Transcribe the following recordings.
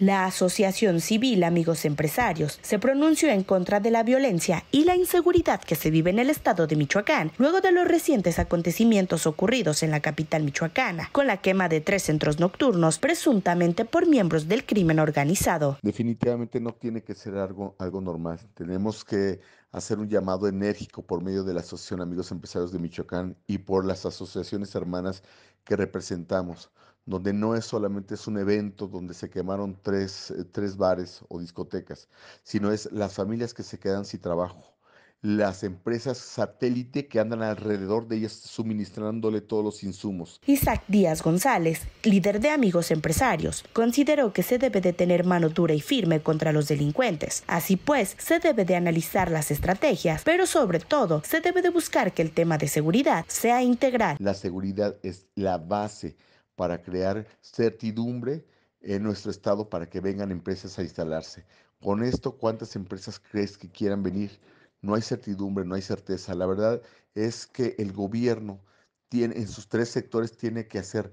La Asociación Civil Amigos Empresarios se pronunció en contra de la violencia y la inseguridad que se vive en el estado de Michoacán luego de los recientes acontecimientos ocurridos en la capital michoacana, con la quema de tres centros nocturnos presuntamente por miembros del crimen organizado. Definitivamente no tiene que ser algo, algo normal. Tenemos que hacer un llamado enérgico por medio de la Asociación Amigos Empresarios de Michoacán y por las asociaciones hermanas que representamos donde no es solamente es un evento donde se quemaron eh, tres, bares o discotecas, sino es las familias que se quedan sin trabajo, las empresas satélite que andan alrededor de ellas suministrándole todos los insumos. Isaac Díaz González, líder de Amigos Empresarios, consideró que se debe de tener mano dura y firme contra los delincuentes. Así pues, se debe de analizar las estrategias, pero sobre todo, se debe de buscar que el tema de seguridad sea integral. La seguridad es la base para crear certidumbre en nuestro estado para que vengan empresas a instalarse. Con esto, ¿cuántas empresas crees que quieran venir? No hay certidumbre, no hay certeza. La verdad es que el gobierno tiene, en sus tres sectores tiene que hacer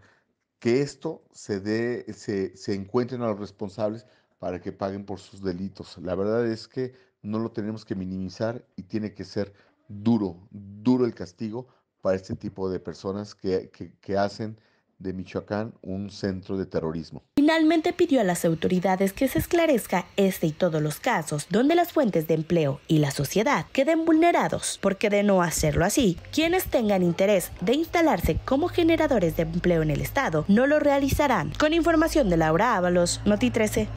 que esto se dé, se, encuentren a los responsables para que paguen por sus delitos. La verdad es que no lo tenemos que minimizar y tiene que ser duro, duro el castigo para este tipo de personas que hacen de Michoacán un centro de terrorismo. Finalmente pidió a las autoridades que se esclarezca este y todos los casos donde las fuentes de empleo y la sociedad queden vulnerados, porque de no hacerlo así, quienes tengan interés de instalarse como generadores de empleo en el Estado no lo realizarán. Con información de Laura Ábalos, Noti 13.